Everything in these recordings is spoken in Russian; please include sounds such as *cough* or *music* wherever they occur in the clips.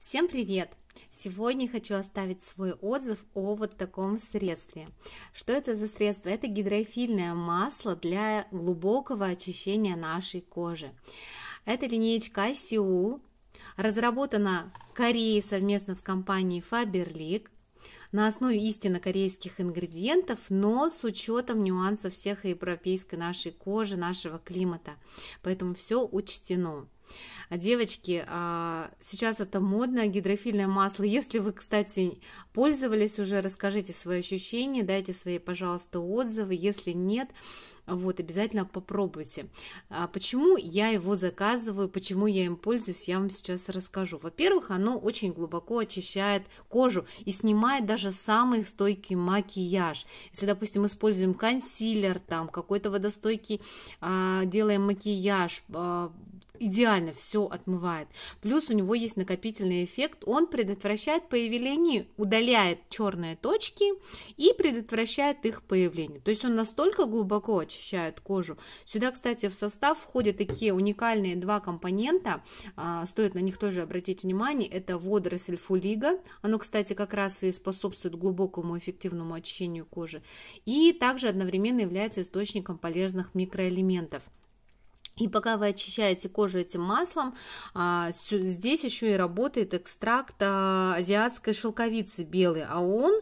Всем привет! Сегодня хочу оставить свой отзыв о вот таком средстве. Что это за средство? Это гидрофильное масло для глубокого очищения нашей кожи. Это линеечка Сеул, разработана Кореей совместно с компанией Faberlic на основе истинно корейских ингредиентов, но с учетом нюансов всех европейской нашей кожи, нашего климата. Поэтому все учтено. А, девочки, а, сейчас это модно, гидрофильное масло. Если вы, кстати, пользовались уже, расскажите свои ощущения, дайте свои, пожалуйста, отзывы. Если нет, вот, обязательно попробуйте. А, почему я его заказываю, почему я им пользуюсь, я вам сейчас расскажу. Во-первых, оно очень глубоко очищает кожу и снимает даже самый стойкий макияж. Если, допустим, используем консилер, там какой-то водостойкий, делаем макияж, идеально все отмывает. Плюс у него есть накопительный эффект, он предотвращает появление, удаляет черные точки и предотвращает их появление. То есть он настолько глубоко очищает кожу. Сюда, кстати, в состав входят такие уникальные два компонента, а, стоит на них тоже обратить внимание, это водоросль фулига, оно, кстати, как раз и способствует глубокому эффективному очищению кожи, и также одновременно является источником полезных микроэлементов – и пока вы очищаете кожу этим маслом, а, здесь еще и работает экстракт а, азиатской шелковицы белый, а он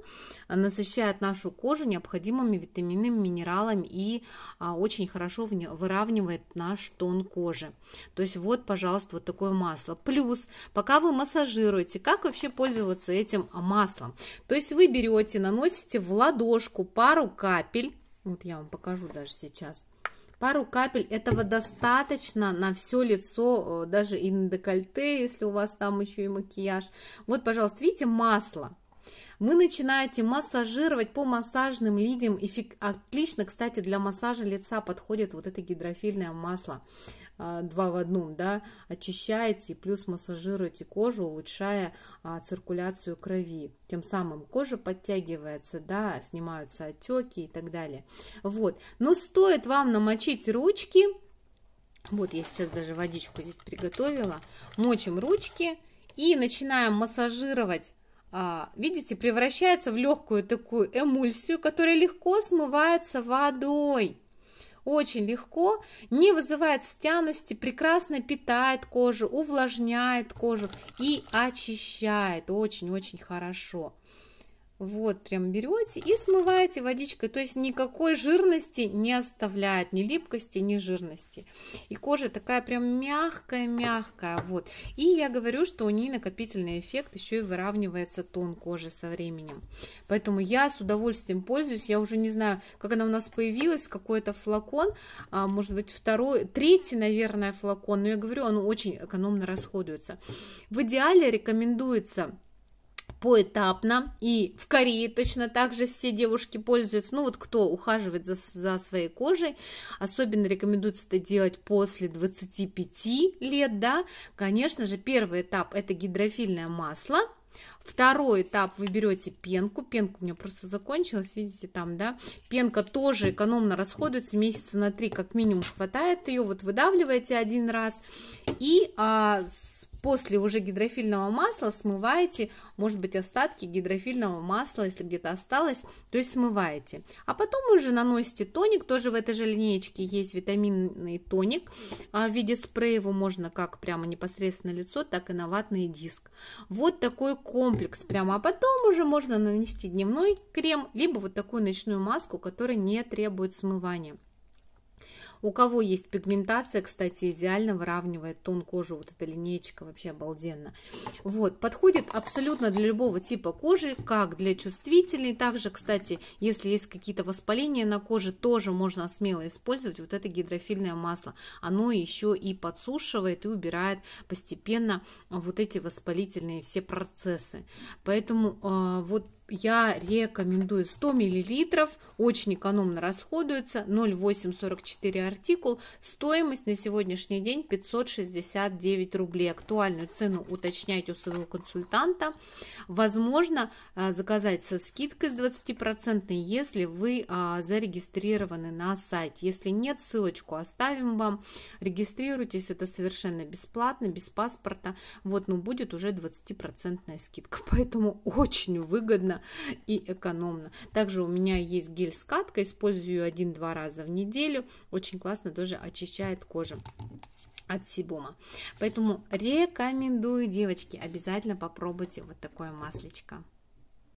насыщает нашу кожу необходимыми витаминами, минералами и а, очень хорошо выравнивает наш тон кожи. То есть вот, пожалуйста, вот такое масло. Плюс, пока вы массажируете, как вообще пользоваться этим маслом? То есть вы берете, наносите в ладошку пару капель, вот я вам покажу даже сейчас – Пару капель этого достаточно на все лицо, э, даже и на декольте, если у вас там еще и макияж. Вот, пожалуйста, видите, масло. Вы начинаете массажировать по массажным линиям. И Отлично, кстати, для массажа лица подходит вот это гидрофильное масло а, два в одном, да, очищаете, плюс массажируете кожу, улучшая а, циркуляцию крови. Тем самым кожа подтягивается, да, снимаются отеки и так далее. Вот, но стоит вам намочить ручки, вот я сейчас даже водичку здесь приготовила, мочим ручки и начинаем массажировать а, видите, превращается в легкую такую эмульсию, которая легко смывается водой. Очень легко, не вызывает стяности, прекрасно питает кожу, увлажняет кожу и очищает очень-очень хорошо. Вот, прям берете и смываете водичкой, то есть никакой жирности не оставляет, ни липкости, ни жирности. И кожа такая прям мягкая-мягкая, вот. И я говорю, что у нее накопительный эффект, еще и выравнивается тон кожи со временем. Поэтому я с удовольствием пользуюсь, я уже не знаю, как она у нас появилась, какой то флакон, а, может быть второй, третий, наверное, флакон, но я говорю, он очень экономно расходуется. В идеале рекомендуется поэтапно, и в Корее точно так же все девушки пользуются, ну вот кто ухаживает за, за своей кожей, особенно рекомендуется это делать после 25 лет, да, конечно же, первый этап это гидрофильное масло, Второй этап вы берете пенку. Пенка у меня просто закончилась, видите там, да. Пенка тоже экономно расходуется, месяца на три как минимум хватает ее. Вот выдавливаете один раз и а, с, после уже гидрофильного масла смываете, может быть, остатки гидрофильного масла, если где-то осталось, то есть смываете. А потом уже наносите тоник, тоже в этой же линеечке есть витаминный тоник а, в виде спрея, его можно как прямо непосредственно лицо, так и на ватный диск. Вот такой комплекс комплекс прямо, а потом уже можно нанести дневной крем, либо вот такую ночную маску, которая не требует смывания. У кого есть пигментация, кстати, идеально выравнивает тон кожи. Вот эта линеечка вообще обалденно. Вот, подходит абсолютно для любого типа кожи, как для чувствительной. Также, кстати, если есть какие-то воспаления на коже, тоже можно смело использовать вот это гидрофильное масло. Оно еще и подсушивает и убирает постепенно вот эти воспалительные все процессы. Поэтому э, вот я рекомендую 100 мл, очень экономно расходуется, 0,844 артикул, стоимость на сегодняшний день 569 рублей, актуальную цену уточняйте у своего консультанта, возможно а, заказать со скидкой с 20%, если вы а, зарегистрированы на сайте, если нет, ссылочку оставим вам, регистрируйтесь, это совершенно бесплатно, без паспорта, вот, ну будет уже 20% скидка, *laughs* поэтому очень выгодно и экономно. Также у меня есть гель скатка, использую один-два раза в неделю. Очень классно тоже очищает кожу от себума. Поэтому рекомендую, девочки, обязательно попробуйте вот такое маслечко.